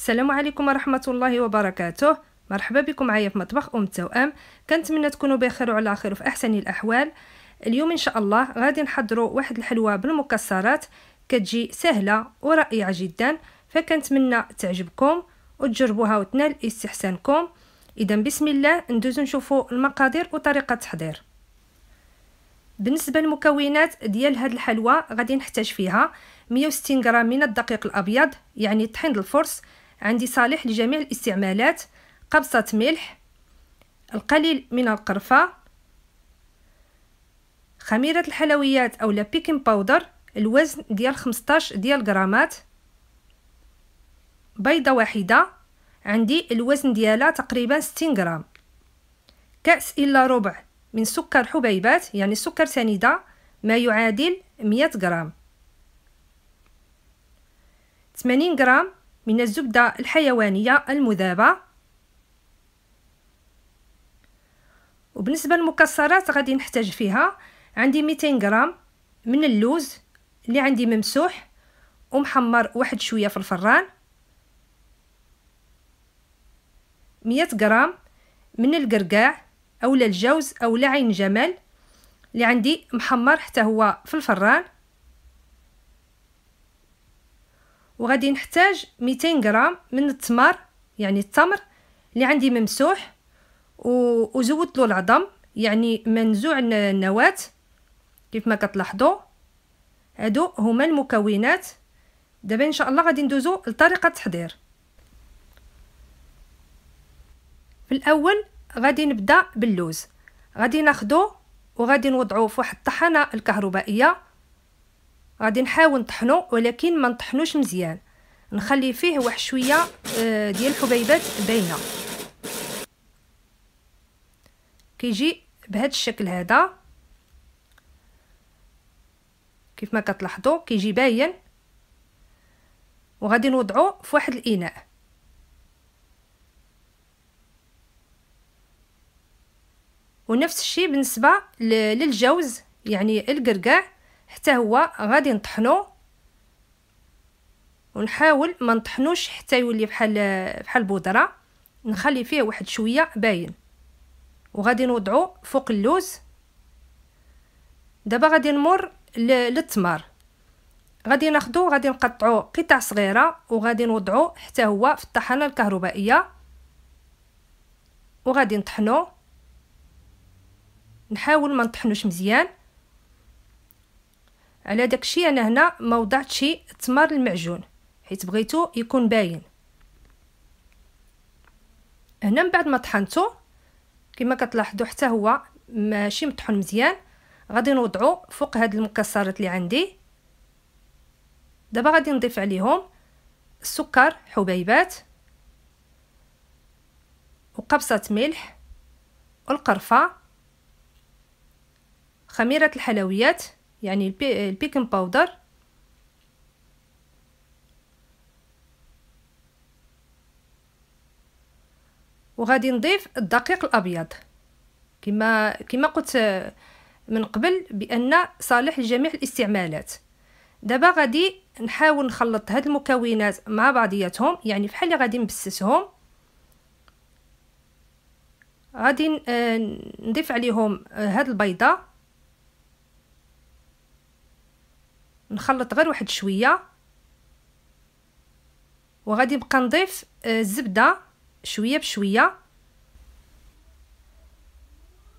السلام عليكم ورحمة الله وبركاته مرحبا بكم معايا في مطبخ أم التوأم كنتمنى تكونوا بخير وعلى خير وفي أحسن الأحوال اليوم إن شاء الله غادي نحضروا واحد الحلوى بالمكسرات كتجي سهلة ورائعة جدا فكنتمنى تعجبكم وتجربوها وتنال استحسانكم إذا بسم الله ندوز نشوفوا المقادير وطريقة التحضير بالنسبة للمكونات ديال هاد الحلوى غادي نحتاج فيها 160 غرام من الدقيق الأبيض يعني طحين الفرس عندي صالح لجميع الاستعمالات قبصة ملح القليل من القرفة خميرة الحلويات أو لابيكين باودر الوزن ديال 15 ديال غرامات بيضة واحدة عندي الوزن ديالها تقريبا 60 غرام كأس إلا ربع من سكر حبيبات يعني سكر سنيدة ما يعادل 100 غرام 80 غرام من الزبدة الحيوانية المذابة وبالنسبة للمكسرات غادي نحتاج فيها عندي 200 غرام من اللوز اللي عندي ممسوح ومحمر واحد شوية في الفران 100 غرام من القرقاع اولا الجوز اولا عين جمل اللي عندي محمر حتى هو في الفران وغادي نحتاج 200 غرام من التمر يعني التمر اللي عندي ممسوح وزودت له العظم يعني منزوع النواة كيف ما كتلاحظوا هادو هما المكونات دابا ان شاء الله غادي ندوزو لطريقه التحضير في الاول غادي نبدا باللوز غادي ناخدو وغادي نوضعو فواحد الطحانه الكهربائيه غادي نحاول نطحنو ولكن ما نطحنوش مزيان نخلي فيه واحد شويه آه، ديال الحبيبات باينه كيجي بهذا الشكل هذا كيف ما كتلاحظوا كيجي باين وغادي نوضعو في واحد الاناء ونفس الشيء بالنسبه للجوز يعني القرقع حتى هو غادي نطحنو ونحاول ما نطحنوش حتى يولي بحال بحال بودره نخلي فيه واحد شويه باين وغادي نوضعو فوق اللوز دابا غادي نمر للتمر غادي ناخدو غادي نقطعو قطع صغيره وغادي نوضعو حتى هو في الطحانه الكهربائيه وغادي نطحنو نحاول ما نطحنوش مزيان على داكشي انا هنا ما وضعتش التمر المعجون حيت بغيتو يكون باين هنا من بعد ما طحنته كما كتلاحظوا حتى هو ماشي مطحون مزيان غادي نوضعو فوق هاد المكسرات اللي عندي دابا غادي نضيف عليهم السكر حبيبات وقبصه ملح والقرفه خميره الحلويات يعني البي... البيكن باودر وغادي نضيف الدقيق الابيض كما كما قلت من قبل بان صالح لجميع الاستعمالات دابا غادي نحاول نخلط هاد المكونات مع بعضياتهم يعني فحال اللي غادي نبسسهم غادي آه، نضيف عليهم هاد البيضه نخلط غير واحد شويه وغادي نبقى نضيف الزبده آه، شويه بشويه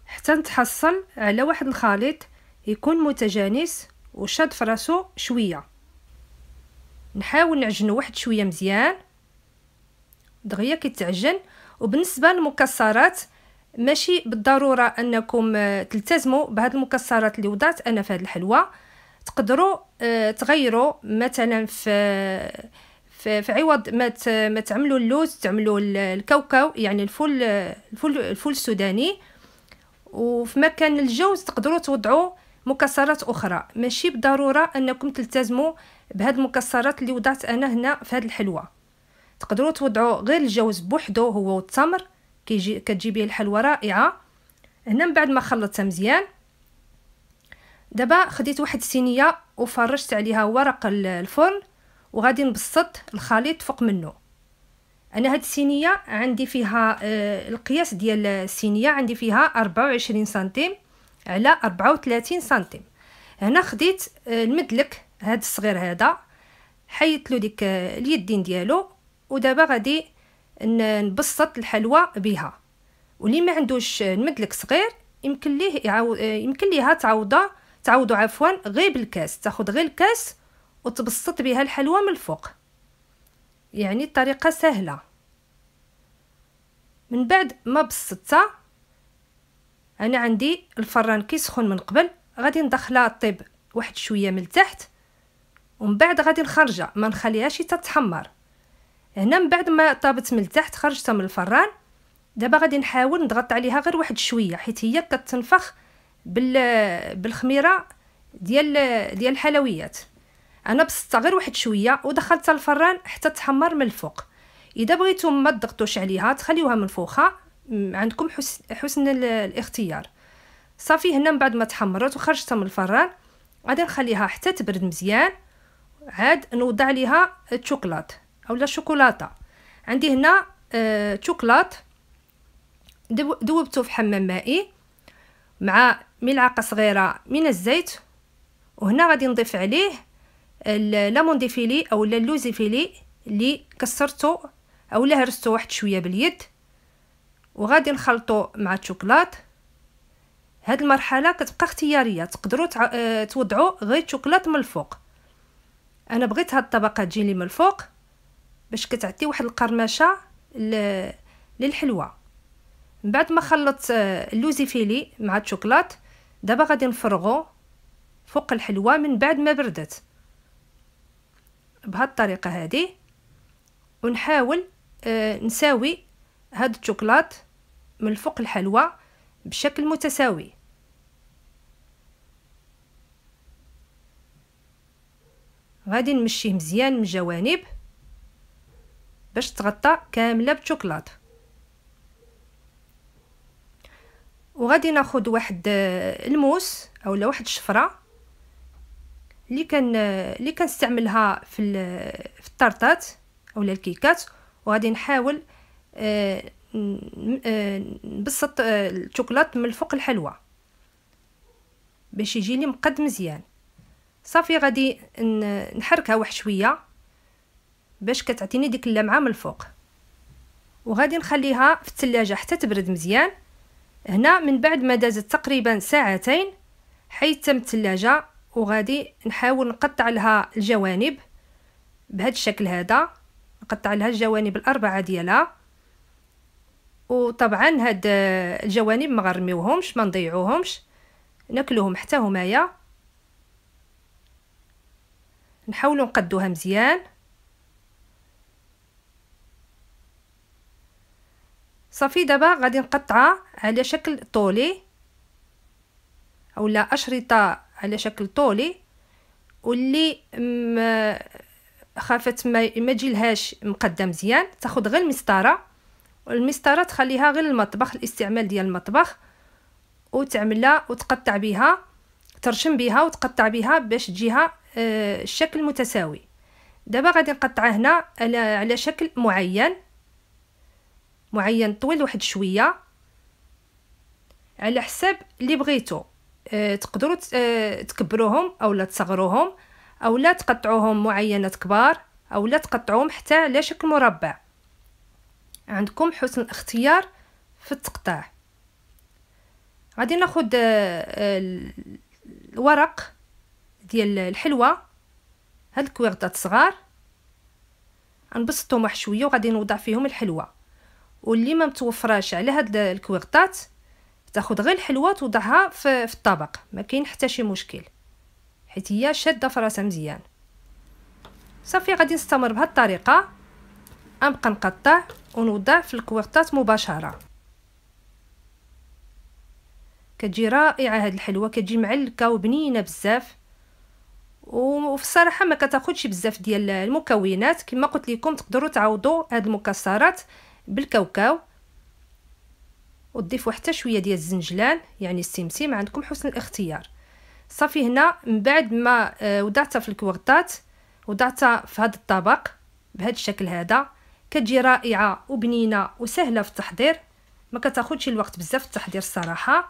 حتى نتحصل على واحد الخليط يكون متجانس وشاد فراسو شويه نحاول نعجنو واحد شويه مزيان دغيا كيتعجن وبالنسبه للمكسرات ماشي بالضروره انكم آه، تلتزموا بهاد المكسرات اللي وضعت انا في هاد الحلوه تقدروا آه، تغيروا مثلا في في عوض ما ما تعملوا اللوز تعملوا الكاوكاو يعني الفول الفول الفول السوداني وفي مكان الجوز تقدروا توضعوا مكسرات اخرى ماشي بالضروره انكم تلتزموا بهاد المكسرات اللي وضعت انا هنا في هاد الحلوه تقدروا توضعوا غير الجوز بوحدو هو والتمر كيجي كتجي به الحلوه رائعه هنا من بعد ما خلطتها مزيان دابا خديت واحد الصينيه وفرشت عليها ورق الفرن وغادي نبسط الخليط فوق منه انا هاد الصينيه عندي فيها آه، القياس ديال الصينيه عندي فيها 24 سنتيم على 34 سنتيم هنا خديت آه، المدلك هاد الصغير هذا حيدت له ديك آه، اليدين ديالو ودابا غادي نبسط الحلوى بها واللي ما عندوش المدلك صغير يمكن ليه يمكن ليها تعوضه تعوضوا عفوا غير بالكاس تاخد غير الكاس وتبسط بها الحلوى من الفوق يعني الطريقه سهله من بعد ما بسطتها انا عندي الفران كيسخن من قبل غادي ندخلها طيب واحد شويه من تحت ومن بعد غادي نخرجها ما نخليهاش تتحمر هنا من بعد ما طابت من تحت خرجتها من الفران دابا غادي نحاول نضغط عليها غير واحد شويه حيت هي كتنفخ بال بالخميره ديال ديال الحلويات انا بسطت غير واحد شويه ودخلتها الفران حتى تحمر من الفوق اذا بغيتم ما تضغطوش عليها تخليوها منفوخه عندكم حسن الاختيار صافي هنا من بعد ما تحمرت وخرجتها من الفران غادي نخليها حتى تبرد مزيان عاد نوضع عليها الشوكولات اولا الشوكولاته عندي هنا آه، شوكولات دوبته في حمام مائي مع ملعقه صغيره من الزيت وهنا غادي نضيف عليه ديفيلي او اللوزيفيلي اللي كسرته او هرسته واحد شويه باليد وغادي نخلطو مع الشوكولات هاد المرحله كتبقى اختياريه تقدروا آه، توضعوا غير الشوكولات من الفوق انا بغيت هاد الطبقه تجي لي من الفوق باش كتعطي واحد القرمشه للحلوه من بعد ما خلطت آه، اللوزيفيلي مع الشوكولات دابا غادي نفرغو فوق الحلوى من بعد ما بردت بهاد الطريقه هذه ونحاول آه نساوي هاد الشوكولات من فوق الحلوى بشكل متساوي غادي نمشيه مزيان من الجوانب باش تغطى كامله بالشوكولاته وغادي ناخد واحد آه، الموس اولا واحد الشفره اللي كان آه، اللي كنستعملها في في الطرطات اولا الكيكات وغادي نحاول آه، نبسط الشوكولات من فوق الحلوى باش يجي لي مقد مزيان صافي غادي نحركها واحد شويه باش كتعطيني ديك اللمعه من الفوق وغادي نخليها في الثلاجه حتى تبرد مزيان هنا من بعد ما دازت تقريبا ساعتين حيت تم الثلاجه وغادي نحاول نقطع لها الجوانب بهذا الشكل هذا نقطع لها الجوانب الاربعه ديالها وطبعا هاد الجوانب ما غنرميوهمش ما نضيعوهمش ناكلوهم حتى همايا نحاولوا نقدوها مزيان صافي دابا غادي نقطعها على شكل طولي اولا اشرطه على شكل طولي واللي خافت ما ما تجيلهاش مقده مزيان تاخد غير المسطره والمسطره تخليها غير المطبخ الاستعمال ديال المطبخ وتعملها وتقطع بها ترشم بها وتقطع بها باش تجيها آه، الشكل متساوي دابا غادي نقطعها هنا على شكل معين معين طويل واحد شويه على حساب اللي بغيتو أه تقدروا أه تكبروهم لا تصغروهم او لا تقطعوهم معينات كبار او لا تقطعوهم حتى على شكل مربع عندكم حسن الاختيار في التقطاع غادي ناخذ آه، آه، الورق ديال الحلوه هاد الكويغطات صغار غنبسطهم واحد شويه وغادي نوضع فيهم الحلوه واللي ما متوفراش على هاد الكويغطات تاخد غير الحلوه توضعها في, الطبق ما كاين حتى شي مشكل حيت هي شاده في راسها مزيان صافي غادي نستمر بهاد الطريقه غنبقى نقطع ونوضع في الكويغطات مباشره كتجي رائعه هاد الحلوه كتجي معلكه وبنينه بزاف وفي الصراحه ما كتاخذش بزاف ديال المكونات كما قلت لكم تقدروا تعوضوا هاد المكسرات بالكاوكاو وتضيفوا حتى شويه ديال الزنجلان يعني السمسم عندكم حسن الاختيار صافي هنا من بعد ما آه، وضعتها في الكورطات وضعتها في هذا الطبق بهذا الشكل هذا كتجي رائعه وبنينه وسهله في التحضير ما كتاخذش الوقت بزاف في التحضير الصراحه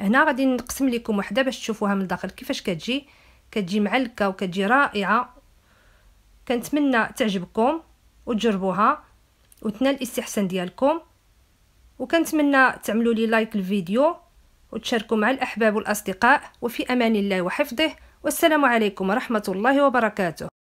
هنا غادي نقسم لكم وحده باش تشوفوها من الداخل كيفاش كتجي كتجي معلكه وكتجي رائعه كنتمنى تعجبكم وتجربوها وتنال الاستحسان ديالكم وكنتمنى تعملوا لي لايك الفيديو وتشاركوا مع الاحباب والاصدقاء وفي امان الله وحفظه والسلام عليكم ورحمه الله وبركاته